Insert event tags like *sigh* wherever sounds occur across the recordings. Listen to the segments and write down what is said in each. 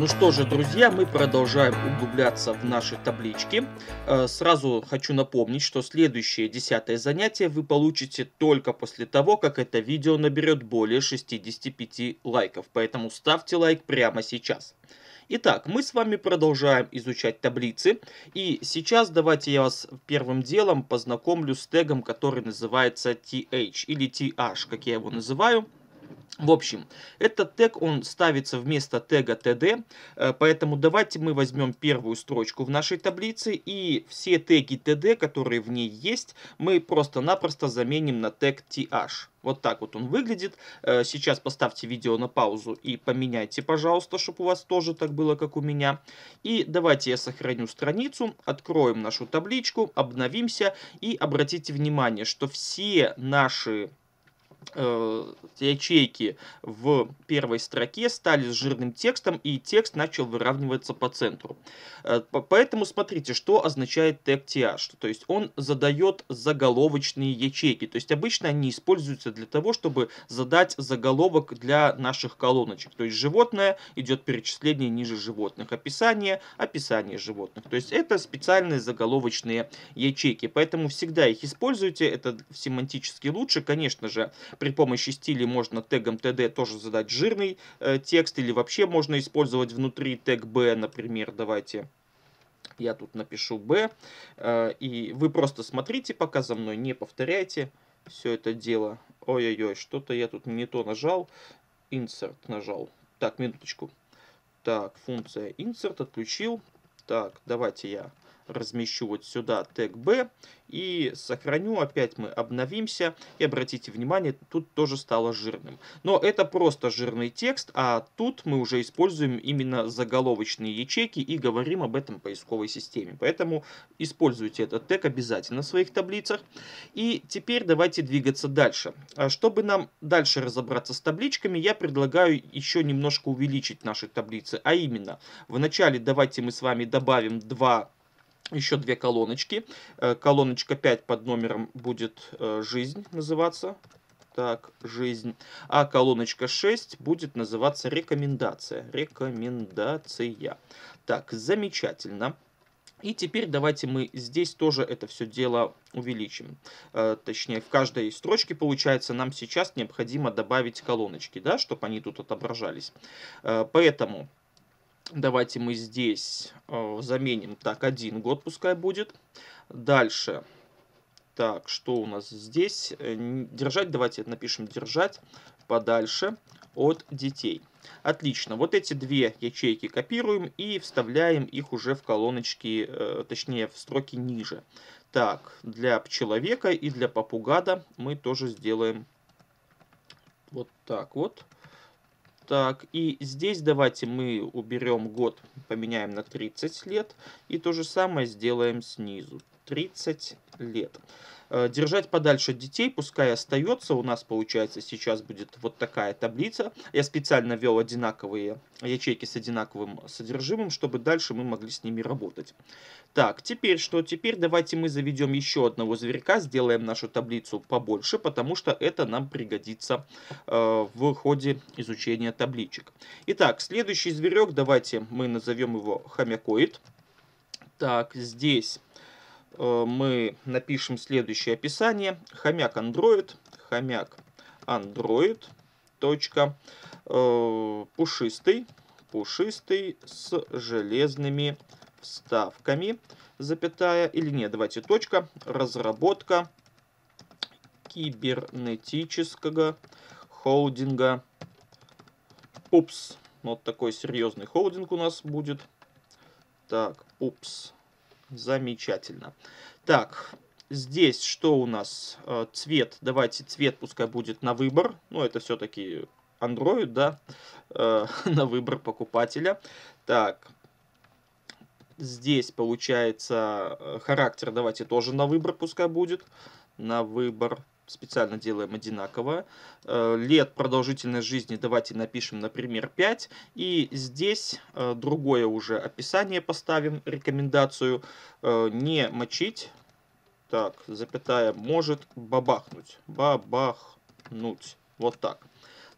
Ну что же, друзья, мы продолжаем углубляться в наши таблички. Э, сразу хочу напомнить, что следующее десятое занятие вы получите только после того, как это видео наберет более 65 лайков. Поэтому ставьте лайк прямо сейчас. Итак, мы с вами продолжаем изучать таблицы. И сейчас давайте я вас первым делом познакомлю с тегом, который называется TH или TH, как я его называю. В общем, этот тег, он ставится вместо тега td, э, поэтому давайте мы возьмем первую строчку в нашей таблице и все теги td, которые в ней есть, мы просто-напросто заменим на тег th. Вот так вот он выглядит. Э, сейчас поставьте видео на паузу и поменяйте, пожалуйста, чтобы у вас тоже так было, как у меня. И давайте я сохраню страницу, откроем нашу табличку, обновимся и обратите внимание, что все наши Э, ячейки в первой строке стали с жирным текстом, и текст начал выравниваться по центру. Э, поэтому смотрите, что означает тег TH. То есть он задает заголовочные ячейки. То есть обычно они используются для того, чтобы задать заголовок для наших колоночек. То есть животное идет перечисление ниже животных. Описание, описание животных. То есть это специальные заголовочные ячейки. Поэтому всегда их используйте. Это семантически лучше. Конечно же, при помощи стилей можно тегом td тоже задать жирный э, текст или вообще можно использовать внутри тег b, например, давайте я тут напишу b. Э, и вы просто смотрите, пока за мной не повторяйте все это дело. Ой-ой-ой, что-то я тут не то нажал. Insert нажал. Так, минуточку. Так, функция insert отключил. Так, давайте я размещу вот сюда тег B и сохраню. Опять мы обновимся. И обратите внимание, тут тоже стало жирным. Но это просто жирный текст, а тут мы уже используем именно заголовочные ячейки и говорим об этом поисковой системе. Поэтому используйте этот тег обязательно в своих таблицах. И теперь давайте двигаться дальше. А чтобы нам дальше разобраться с табличками, я предлагаю еще немножко увеличить наши таблицы. А именно, вначале давайте мы с вами добавим два еще две колоночки. Э, колоночка 5 под номером будет э, «Жизнь» называться. Так, «Жизнь». А колоночка 6 будет называться «Рекомендация». Рекомендация. Так, замечательно. И теперь давайте мы здесь тоже это все дело увеличим. Э, точнее, в каждой строчке, получается, нам сейчас необходимо добавить колоночки, да, чтобы они тут отображались. Поэтому Давайте мы здесь э, заменим. Так, один год пускай будет. Дальше. Так, что у нас здесь? Э, держать, давайте напишем держать подальше от детей. Отлично, вот эти две ячейки копируем и вставляем их уже в колоночки, э, точнее в строки ниже. Так, для пчеловека и для попугада мы тоже сделаем вот так вот. Вот. Так, и здесь давайте мы уберем год, поменяем на 30 лет. И то же самое сделаем снизу. 30 лет. Э, держать подальше детей, пускай остается. У нас, получается, сейчас будет вот такая таблица. Я специально вел одинаковые ячейки с одинаковым содержимым, чтобы дальше мы могли с ними работать. Так, теперь что? Теперь давайте мы заведем еще одного зверька, сделаем нашу таблицу побольше, потому что это нам пригодится э, в ходе изучения табличек. Итак, следующий зверек, давайте мы назовем его хомякоид. Так, здесь Э, мы напишем следующее описание. Хомяк Android, хомяк Android, точка, э, пушистый, пушистый с железными вставками, запятая, или нет, давайте точка, разработка кибернетического холдинга. Упс, вот такой серьезный холдинг у нас будет. Так, упс. Замечательно. Так, здесь что у нас? Э, цвет. Давайте цвет пускай будет на выбор. Ну, это все-таки Android, да? Э, *laughs* на выбор покупателя. Так, здесь получается э, характер. Давайте тоже на выбор пускай будет. На выбор специально делаем одинаково. Э, лет продолжительность жизни давайте напишем, например, 5. И здесь э, другое уже описание поставим, рекомендацию. Э, не мочить. Так, запятая может бабахнуть. Бабахнуть. Вот так.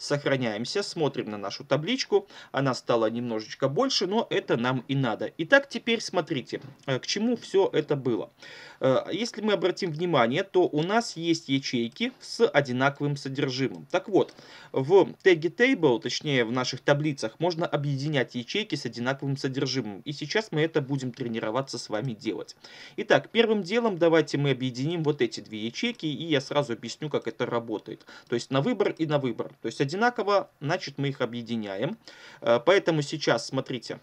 Сохраняемся, смотрим на нашу табличку. Она стала немножечко больше, но это нам и надо. Итак, теперь смотрите, э, к чему все это было. Э, если мы обратим внимание, то у нас есть ячейки с одинаковым содержимым. Так вот, в теге table, точнее в наших таблицах, можно объединять ячейки с одинаковым содержимым. И сейчас мы это будем тренироваться с вами делать. Итак, первым делом давайте мы объединим вот эти две ячейки, и я сразу объясню, как это работает. То есть на выбор и на выбор. То есть одинаково, значит мы их объединяем. Э, поэтому сейчас, смотрите,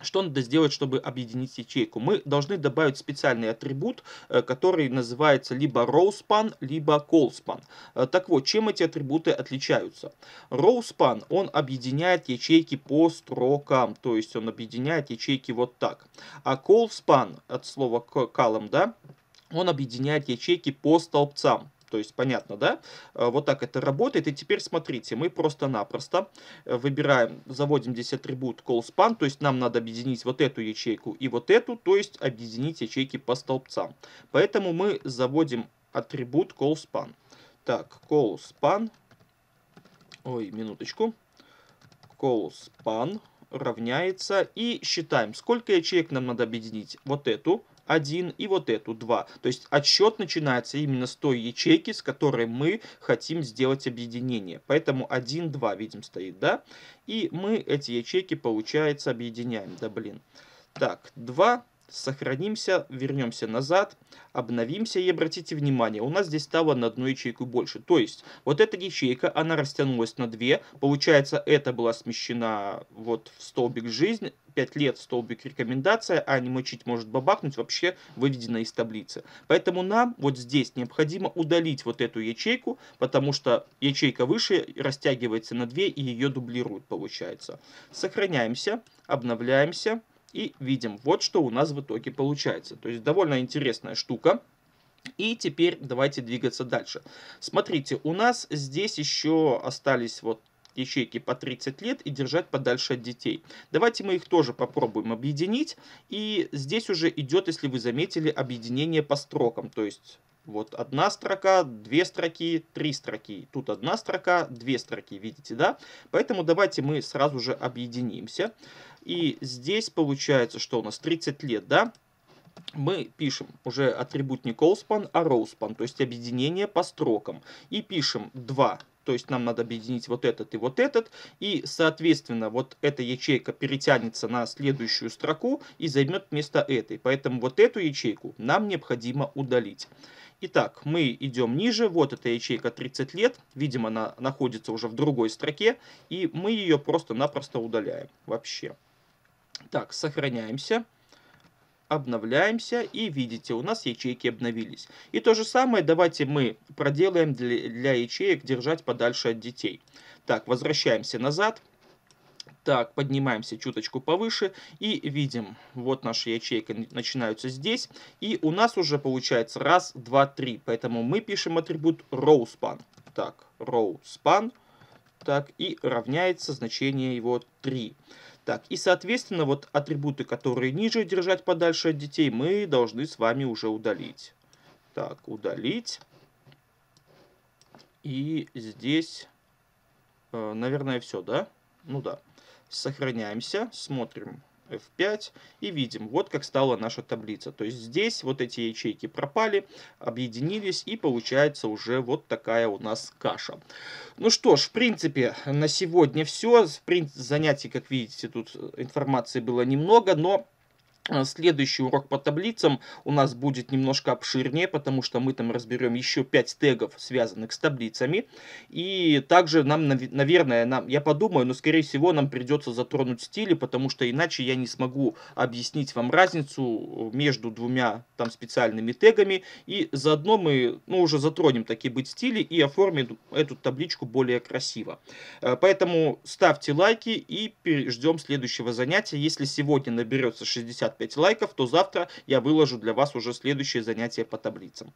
что надо сделать, чтобы объединить ячейку? Мы должны добавить специальный атрибут, э, который называется либо rowspan, либо callspan. Э, так вот, чем эти атрибуты отличаются? Rowspan, он объединяет ячейки по строкам, то есть он объединяет ячейки вот так. А callspan, от слова column, да, он объединяет ячейки по столбцам. То есть понятно, да? Э, вот так это работает. И теперь смотрите, мы просто-напросто э, выбираем, заводим здесь атрибут callSpan, то есть нам надо объединить вот эту ячейку и вот эту, то есть объединить ячейки по столбцам. Поэтому мы заводим атрибут callSpan. Так, callSpan, ой, минуточку, callSpan равняется, и считаем, сколько ячеек нам надо объединить. Вот эту, 1 и вот эту 2. То есть отсчет начинается именно с той ячейки, с которой мы хотим сделать объединение. Поэтому 1, 2, видим, стоит, да? И мы эти ячейки, получается, объединяем. Да блин. Так, 2, сохранимся, вернемся назад, обновимся и обратите внимание, у нас здесь стало на одну ячейку больше. То есть, вот эта ячейка, она растянулась на две, получается, это была смещена вот в столбик жизнь, 5 лет столбик рекомендация, а не мочить может бабахнуть, вообще выведена из таблицы. Поэтому нам вот здесь необходимо удалить вот эту ячейку, потому что ячейка выше растягивается на 2 и ее дублируют получается. Сохраняемся, обновляемся и видим, вот что у нас в итоге получается. То есть довольно интересная штука. И теперь давайте двигаться дальше. Смотрите, у нас здесь еще остались вот ячейки по 30 лет и держать подальше от детей. Давайте мы их тоже попробуем объединить. И здесь уже идет, если вы заметили, объединение по строкам. То есть вот одна строка, две строки, три строки. Тут одна строка, две строки, видите, да? Поэтому давайте мы сразу же объединимся. И здесь получается, что у нас 30 лет, да? мы пишем уже атрибут не callspan, а rowspan, то есть объединение по строкам. И пишем 2, то есть нам надо объединить вот этот и вот этот. И, соответственно, вот эта ячейка перетянется на следующую строку и займет место этой. Поэтому вот эту ячейку нам необходимо удалить. Итак, мы идем ниже, вот эта ячейка 30 лет, видимо она находится уже в другой строке, и мы ее просто-напросто удаляем вообще. Так, сохраняемся обновляемся и видите, у нас ячейки обновились. И то же самое давайте мы проделаем для, для ячеек держать подальше от детей. Так, возвращаемся назад, так, поднимаемся чуточку повыше и видим, вот наши ячейки начинаются здесь. И у нас уже получается раз, два, три. Поэтому мы пишем атрибут rowSpan. Так, rowSpan. Так, и равняется значение его 3. Так, и соответственно, вот атрибуты, которые ниже держать подальше от детей, мы должны с вами уже удалить. Так, удалить. И здесь, э, наверное, все, да? Да. Ну да. Сохраняемся, смотрим F5 и видим, вот как стала наша таблица. То есть здесь вот эти ячейки пропали, объединились и получается уже вот такая у нас каша. Ну что ж, в принципе, на сегодня все. В занятий, как видите, тут информации было немного, но а, следующий урок по таблицам у нас будет немножко обширнее, потому что мы там разберем еще 5 тегов, связанных с таблицами. И также нам, наверное, нам, я подумаю, но скорее всего нам придется затронуть стили, потому что иначе я не смогу объяснить вам разницу э, между двумя там специальными тегами. И заодно мы ну, уже затронем такие быть стили и оформим эту табличку более красиво. Э, поэтому ставьте лайки и ждем следующего занятия. Если сегодня наберется 60 55 лайков, то завтра я выложу для вас уже следующее занятие по таблицам.